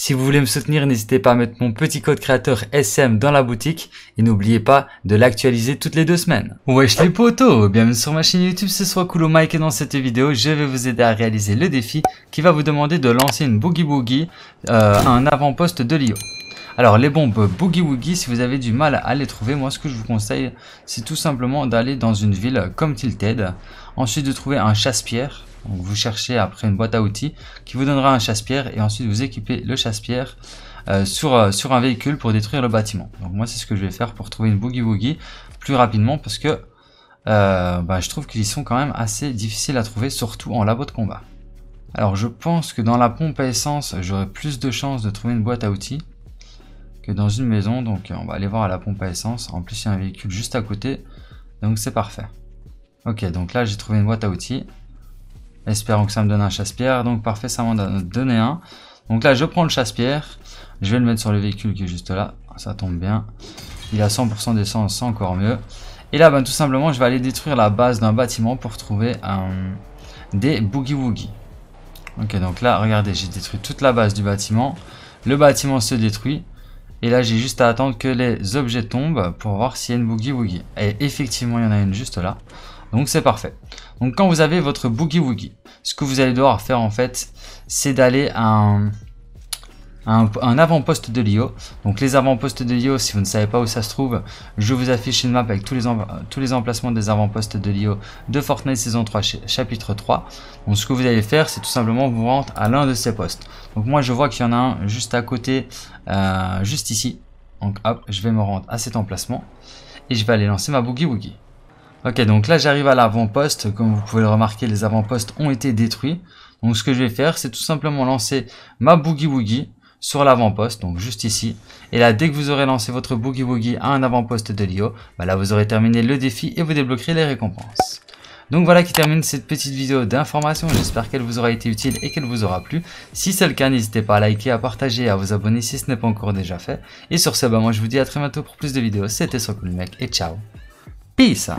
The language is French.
Si vous voulez me soutenir, n'hésitez pas à mettre mon petit code créateur SM dans la boutique et n'oubliez pas de l'actualiser toutes les deux semaines. Wesh les potos, bienvenue sur ma chaîne YouTube, ce soit Cool Mike et dans cette vidéo, je vais vous aider à réaliser le défi qui va vous demander de lancer une Boogie Boogie à euh, un avant-poste de l'IO. Alors les bombes Boogie Woogie, si vous avez du mal à les trouver, moi ce que je vous conseille, c'est tout simplement d'aller dans une ville comme Tilted. Ensuite de trouver un chasse-pierre. Vous cherchez après une boîte à outils qui vous donnera un chasse-pierre et ensuite vous équipez le chasse-pierre. Euh, sur, euh, sur un véhicule pour détruire le bâtiment. Donc moi c'est ce que je vais faire pour trouver une Boogie Woogie plus rapidement parce que euh, bah, je trouve qu'ils sont quand même assez difficiles à trouver, surtout en labo de combat. Alors je pense que dans la pompe à essence, j'aurai plus de chances de trouver une boîte à outils dans une maison. Donc euh, on va aller voir à la pompe à essence. En plus, il y a un véhicule juste à côté. Donc c'est parfait. Ok, donc là j'ai trouvé une boîte à outils. Espérons que ça me donne un chasse-pierre. Donc parfait, ça m'en a donné un. Donc là je prends le chasse-pierre. Je vais le mettre sur le véhicule qui est juste là. Ça tombe bien. Il a 100% d'essence, encore mieux. Et là, ben, tout simplement, je vais aller détruire la base d'un bâtiment pour trouver des boogie-woogie. Ok, donc là, regardez, j'ai détruit toute la base du bâtiment. Le bâtiment se détruit. Et là, j'ai juste à attendre que les objets tombent pour voir s'il y a une Boogie Woogie. Et effectivement, il y en a une juste là. Donc c'est parfait. Donc quand vous avez votre Boogie Woogie, ce que vous allez devoir faire en fait, c'est d'aller à un un, avant-poste de l'IO. Donc les avant-postes de l'IO, si vous ne savez pas où ça se trouve, je vous affiche une map avec tous les, tous les emplacements des avant-postes de l'IO de Fortnite saison 3 chapitre 3. Donc ce que vous allez faire, c'est tout simplement vous rendre à l'un de ces postes. Donc moi je vois qu'il y en a un juste à côté, euh, juste ici. Donc hop, je vais me rendre à cet emplacement et je vais aller lancer ma Boogie Woogie. Ok, donc là j'arrive à l'avant-poste. Comme vous pouvez le remarquer, les avant-postes ont été détruits. Donc ce que je vais faire, c'est tout simplement lancer ma Boogie Woogie sur l'avant-poste, donc juste ici. Et là, dès que vous aurez lancé votre Boogie Woogie à un avant-poste de l'IO, bah là vous aurez terminé le défi et vous débloquerez les récompenses. Donc voilà qui termine cette petite vidéo d'information, j'espère qu'elle vous aura été utile et qu'elle vous aura plu. Si c'est le cas, n'hésitez pas à liker, à partager, à vous abonner si ce n'est pas encore déjà fait. Et sur ce, bah moi je vous dis à très bientôt pour plus de vidéos, c'était mec et ciao Peace